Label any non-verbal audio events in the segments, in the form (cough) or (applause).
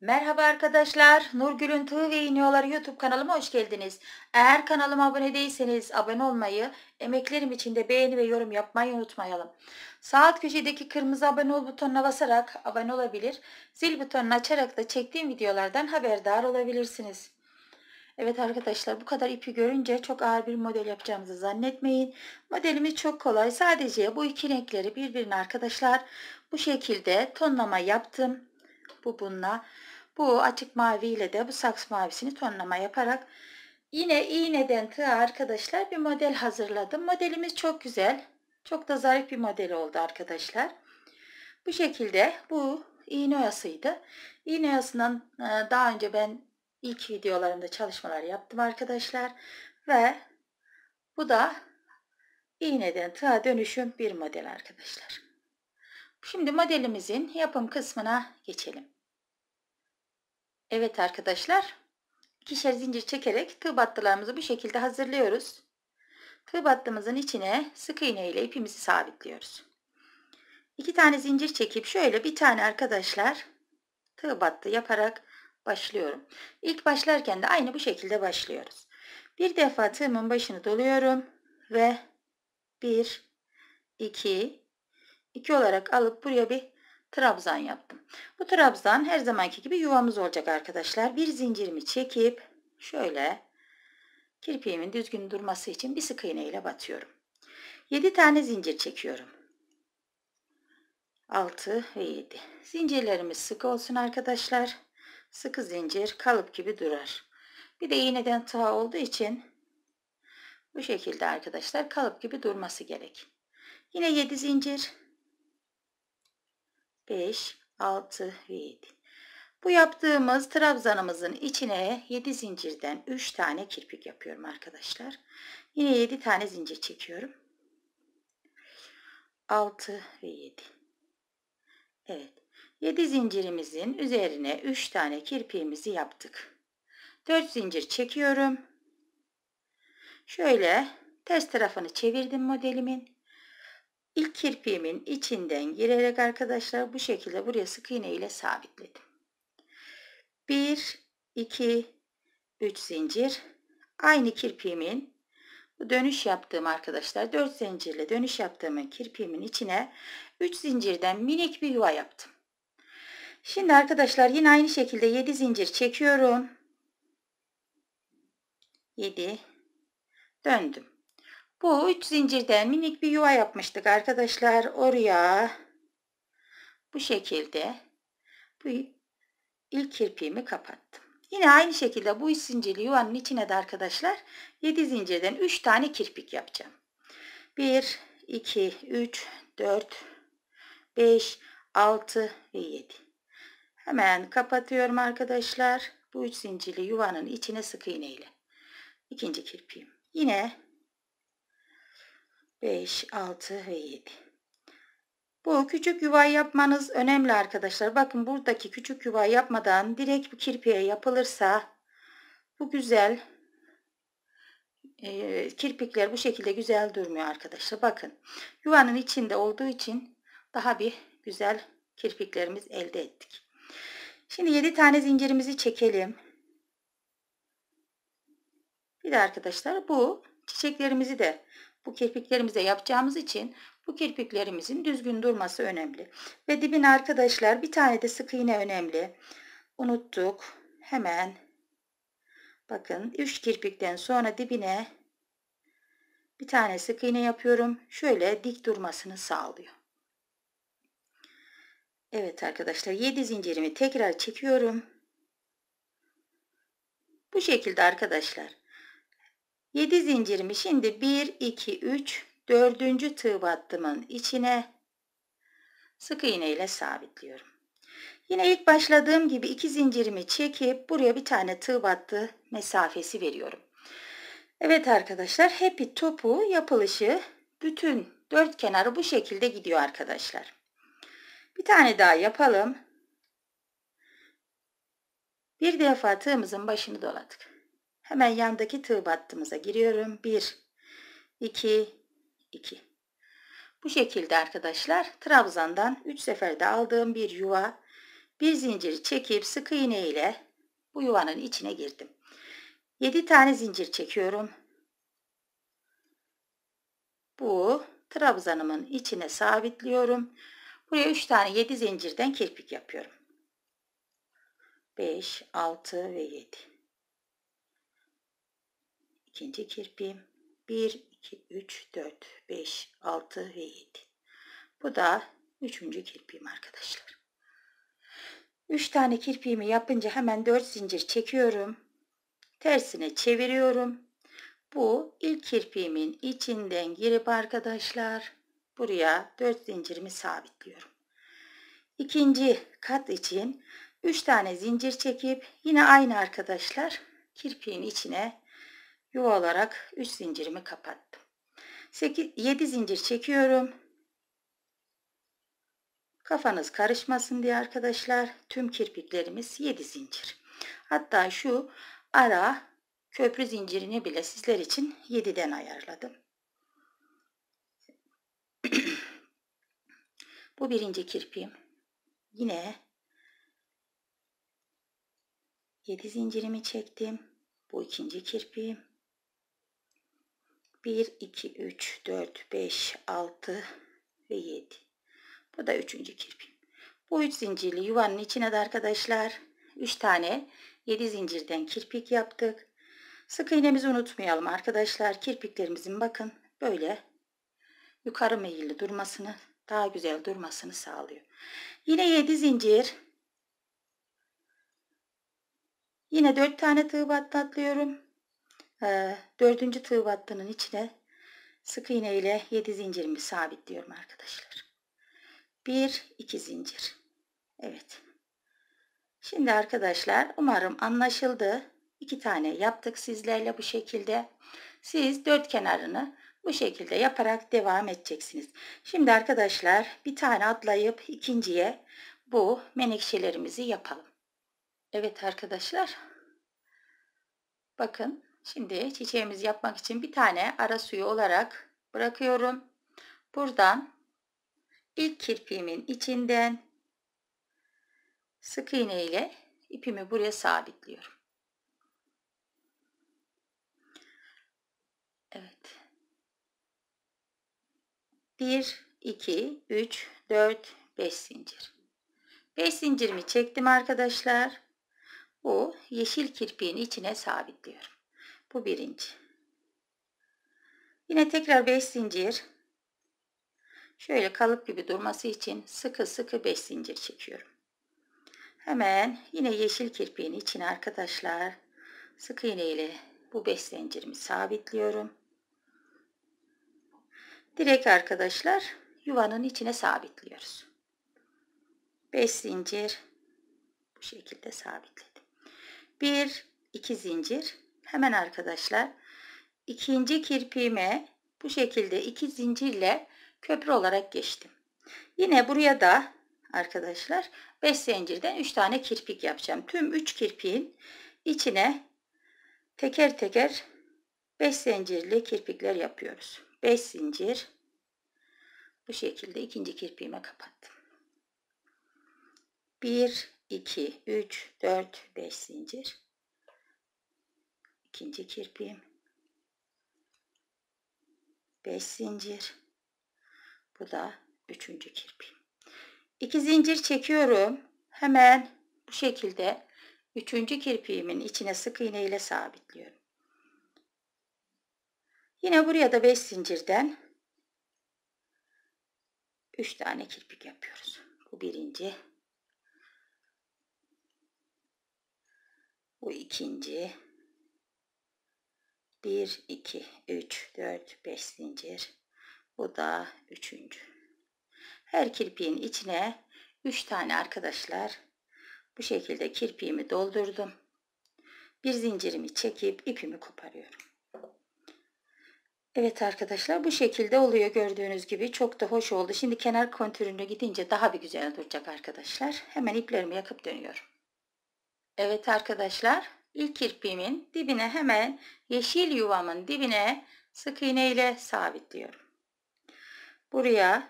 Merhaba arkadaşlar, Nurgül'ün Tığ ve İğniyorlar YouTube kanalıma hoş geldiniz. Eğer kanalıma abone değilseniz abone olmayı, emeklerim için de beğeni ve yorum yapmayı unutmayalım. Sağ alt köşedeki kırmızı abone ol butonuna basarak abone olabilir, zil butonunu açarak da çektiğim videolardan haberdar olabilirsiniz. Evet arkadaşlar bu kadar ipi görünce çok ağır bir model yapacağımızı zannetmeyin. Modelimiz çok kolay. Sadece bu iki renkleri birbirine arkadaşlar bu şekilde tonlama yaptım. Bu bununla. Bu açık mavi ile de bu saks mavisini tonlama yaparak yine iğneden tığa arkadaşlar bir model hazırladım. Modelimiz çok güzel. Çok da zarif bir model oldu arkadaşlar. Bu şekilde bu iğne oyasıydı. İğne oyasından e, daha önce ben ilk videolarımda çalışmalar yaptım arkadaşlar. Ve bu da iğneden tığa dönüşüm bir model arkadaşlar. Şimdi modelimizin yapım kısmına geçelim. Evet arkadaşlar, ikişer zincir çekerek tığ battılarımızı bu şekilde hazırlıyoruz. Tığ battımızın içine sık iğne ile ipimizi sabitliyoruz. İki tane zincir çekip şöyle bir tane arkadaşlar tığ battı yaparak başlıyorum. İlk başlarken de aynı bu şekilde başlıyoruz. Bir defa tığımın başını doluyorum ve 1 2 2 olarak alıp buraya bir trabzan yaptım. Bu trabzan her zamanki gibi yuvamız olacak arkadaşlar. Bir zincirimi çekip şöyle kirpiğimin düzgün durması için bir sık iğne ile batıyorum. 7 tane zincir çekiyorum. 6 ve 7. Zincirlerimiz sık olsun arkadaşlar. Sıkı zincir kalıp gibi durar. Bir de iğneden tığ olduğu için bu şekilde arkadaşlar kalıp gibi durması gerek. Yine 7 zincir 5, 6 ve 7. Bu yaptığımız trabzanımızın içine 7 zincirden 3 tane kirpik yapıyorum arkadaşlar. Yine 7 tane zincir çekiyorum. 6 ve 7. Evet. 7 zincirimizin üzerine 3 tane kirpiğimizi yaptık. 4 zincir çekiyorum. Şöyle ters tarafını çevirdim modelimin. İlk kirpiğimin içinden girerek arkadaşlar bu şekilde buraya sık iğne ile sabitledim. 1, 2, 3 zincir. Aynı kirpiğimin bu dönüş yaptığım arkadaşlar 4 zincirle dönüş yaptığım kirpiğimin içine 3 zincirden minik bir yuva yaptım. Şimdi arkadaşlar yine aynı şekilde 7 zincir çekiyorum. 7 döndüm. Bu üç zincirden minik bir yuva yapmıştık arkadaşlar. Oraya bu şekilde bu ilk kirpiğimi kapattım. Yine aynı şekilde bu üç zincirli yuvanın içine de arkadaşlar 7 zincirden 3 tane kirpik yapacağım. 1, 2, 3, 4, 5, 6 ve 7. Hemen kapatıyorum arkadaşlar. Bu üç zincirli yuvanın içine sık iğneyle ile. İkinci kirpiğim. Yine 5, 6 ve 7. Bu küçük yuva yapmanız önemli arkadaşlar. Bakın buradaki küçük yuva yapmadan direkt bir kirpiye yapılırsa bu güzel e, kirpikler bu şekilde güzel durmuyor arkadaşlar. Bakın yuvanın içinde olduğu için daha bir güzel kirpiklerimiz elde ettik. Şimdi 7 tane zincirimizi çekelim. Bir de arkadaşlar bu çiçeklerimizi de bu kirpiklerimize yapacağımız için bu kirpiklerimizin düzgün durması önemli. Ve dibin arkadaşlar bir tane de sık iğne önemli. Unuttuk. Hemen bakın 3 kirpikten sonra dibine bir tane sık iğne yapıyorum. Şöyle dik durmasını sağlıyor. Evet arkadaşlar 7 zincirimi tekrar çekiyorum. Bu şekilde arkadaşlar 7 zincirimi şimdi 1 2 3 4. tığ battımın içine sık iğne ile sabitliyorum. Yine ilk başladığım gibi iki zincirimi çekip buraya bir tane tığ battı mesafesi veriyorum. Evet arkadaşlar happy topu yapılışı bütün dört kenarı bu şekilde gidiyor arkadaşlar. Bir tane daha yapalım. Bir defa tığımızın başını doladık. Hemen yandaki tığ battımıza giriyorum. 1, 2, 2. Bu şekilde arkadaşlar trabzandan 3 seferde aldığım bir yuva bir zinciri çekip sık iğne ile bu yuvanın içine girdim. 7 tane zincir çekiyorum. Bu trabzanımın içine sabitliyorum. Buraya 3 tane 7 zincirden kirpik yapıyorum. 5, 6 ve 7 ikinci kirpim 1, 2, 3, 4, 5, 6 ve 7. Bu da üçüncü kirpim arkadaşlar. 3 tane kirpiğimi yapınca hemen 4 zincir çekiyorum. Tersine çeviriyorum. Bu ilk kirpiğimin içinden girip arkadaşlar buraya 4 zincirimi sabitliyorum. İkinci kat için 3 tane zincir çekip yine aynı arkadaşlar kirpiğin içine yuva olarak 3 zincirimi kapattım. 8, 7 zincir çekiyorum. Kafanız karışmasın diye arkadaşlar tüm kirpiklerimiz 7 zincir. Hatta şu ara köprü zincirini bile sizler için 7'den ayarladım. (clears throat) Bu birinci kirpiğim. Yine 7 zincirimi çektim. Bu ikinci kirpiğim. 1, 2, 3, 4, 5, 6 ve 7. Bu da üçüncü kirpim. Bu üç zincirli yuvanın içine de arkadaşlar 3 tane 7 zincirden kirpik yaptık. Sık iğnemizi unutmayalım arkadaşlar. Kirpiklerimizin bakın böyle yukarı meyilli durmasını daha güzel durmasını sağlıyor. Yine 7 zincir. Yine 4 tane tığ battatlıyorum. Ee, dördüncü tığ battının içine sık iğne ile 7 zincirimi sabitliyorum arkadaşlar. 1 2 zincir. Evet. Şimdi arkadaşlar umarım anlaşıldı. 2 tane yaptık sizlerle bu şekilde. Siz dört kenarını bu şekilde yaparak devam edeceksiniz. Şimdi arkadaşlar bir tane atlayıp ikinciye bu menekşelerimizi yapalım. Evet arkadaşlar. Bakın Şimdi çiçeğimizi yapmak için bir tane ara suyu olarak bırakıyorum. Buradan ilk kirpiğimin içinden sık iğne ile ipimi buraya sabitliyorum. Evet. 1 2 3 4 5 zincir. 5 zincirimi çektim arkadaşlar. Bu yeşil kirpiğin içine sabitliyorum. Bu birinci. Yine tekrar 5 zincir. Şöyle kalıp gibi durması için sıkı sıkı 5 zincir çekiyorum. Hemen yine yeşil kirpiğin içine arkadaşlar sık iğne ile bu 5 zincirimi sabitliyorum. Direkt arkadaşlar yuvanın içine sabitliyoruz. 5 zincir bu şekilde sabitledim. 1 2 zincir Hemen arkadaşlar ikinci kirpiğime bu şekilde iki zincirle köprü olarak geçtim. Yine buraya da arkadaşlar 5 zincirden 3 tane kirpik yapacağım. Tüm 3 kirpiğin içine teker teker 5 zincirli kirpikler yapıyoruz. 5 zincir bu şekilde ikinci kirpiğime kapattım. 1 2 3 4 5 zincir ikinci kirpiğim 5 zincir bu da üçüncü kirpiğim 2 zincir çekiyorum hemen bu şekilde üçüncü kirpiğimin içine sık iğne ile sabitliyorum yine buraya da 5 zincirden 3 tane kirpik yapıyoruz bu birinci bu ikinci 1, 2, 3, 4, 5 zincir. Bu da üçüncü. Her kirpiğin içine 3 tane arkadaşlar bu şekilde kirpiğimi doldurdum. Bir zincirimi çekip ipimi koparıyorum. Evet arkadaşlar bu şekilde oluyor gördüğünüz gibi çok da hoş oldu. Şimdi kenar kontürünü gidince daha bir güzel duracak arkadaşlar. Hemen iplerimi yakıp dönüyorum. Evet arkadaşlar ilk kirpiğimin dibine hemen yeşil yuvamın dibine sık iğne ile sabitliyorum. Buraya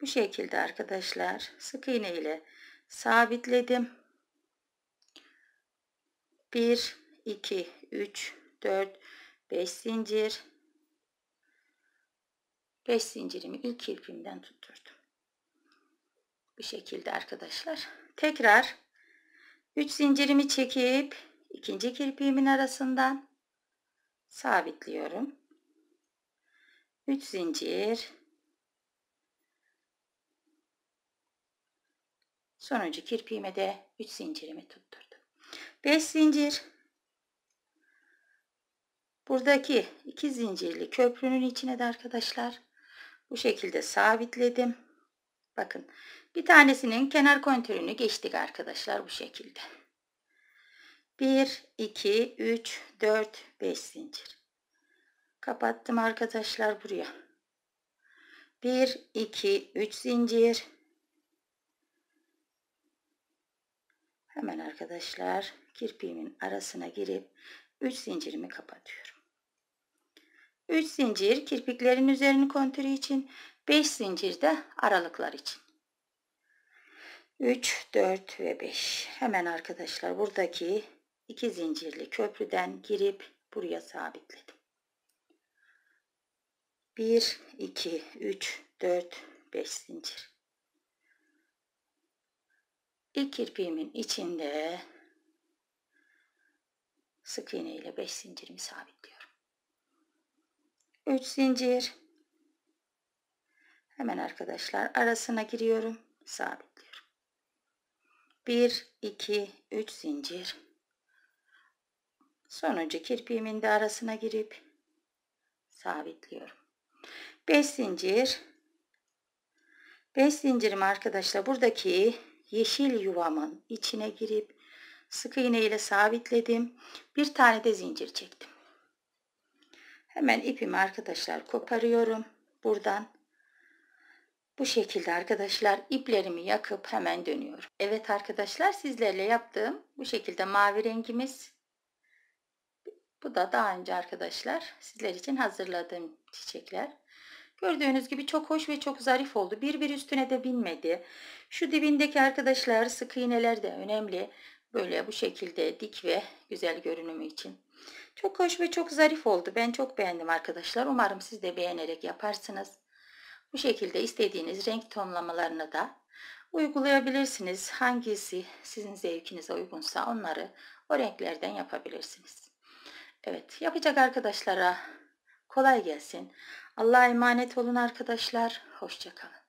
bu şekilde arkadaşlar sık iğne ile sabitledim. 1 2 3 4 5 zincir 5 zincirimi ilk kirpimden tutturdum. Bu şekilde arkadaşlar. Tekrar 3 zincirimi çekip ikinci kirpiğimin arasından sabitliyorum. 3 zincir sonuncu kirpiğime de 3 zincirimi tutturdum. 5 zincir buradaki 2 zincirli köprünün içine de arkadaşlar bu şekilde sabitledim. Bakın bir tanesinin kenar kontürünü geçtik arkadaşlar bu şekilde. 1, 2, 3, 4, 5 zincir. Kapattım arkadaşlar buraya. 1, 2, 3 zincir. Hemen arkadaşlar kirpiğimin arasına girip 3 zincirimi kapatıyorum. 3 zincir kirpiklerin üzerini kontürü için, 5 zincir de aralıklar için. 3, 4 ve 5. Hemen arkadaşlar buradaki iki zincirli köprüden girip buraya sabitledim. 1, 2, 3, 4, 5 zincir. İlk irpiğimin içinde sık iğne ile 5 zincirimi sabitliyorum. 3 zincir. Hemen arkadaşlar arasına giriyorum. Sabit. 1 2 3 zincir sonuncu kirpiğimin de arasına girip sabitliyorum 5 zincir 5 zincirim arkadaşlar buradaki yeşil yuvamın içine girip sık iğne ile sabitledim bir tane de zincir çektim hemen ipimi arkadaşlar koparıyorum buradan bu şekilde arkadaşlar iplerimi yakıp hemen dönüyorum. Evet arkadaşlar sizlerle yaptığım bu şekilde mavi rengimiz. Bu da daha önce arkadaşlar sizler için hazırladığım çiçekler. Gördüğünüz gibi çok hoş ve çok zarif oldu. Bir bir üstüne de binmedi. Şu dibindeki arkadaşlar sık iğneler de önemli. Böyle bu şekilde dik ve güzel görünümü için. Çok hoş ve çok zarif oldu. Ben çok beğendim arkadaşlar. Umarım siz de beğenerek yaparsınız. Bu şekilde istediğiniz renk tonlamalarını da uygulayabilirsiniz. Hangisi sizin zevkinize uygunsa onları o renklerden yapabilirsiniz. Evet yapacak arkadaşlara kolay gelsin. Allah'a emanet olun arkadaşlar. Hoşçakalın.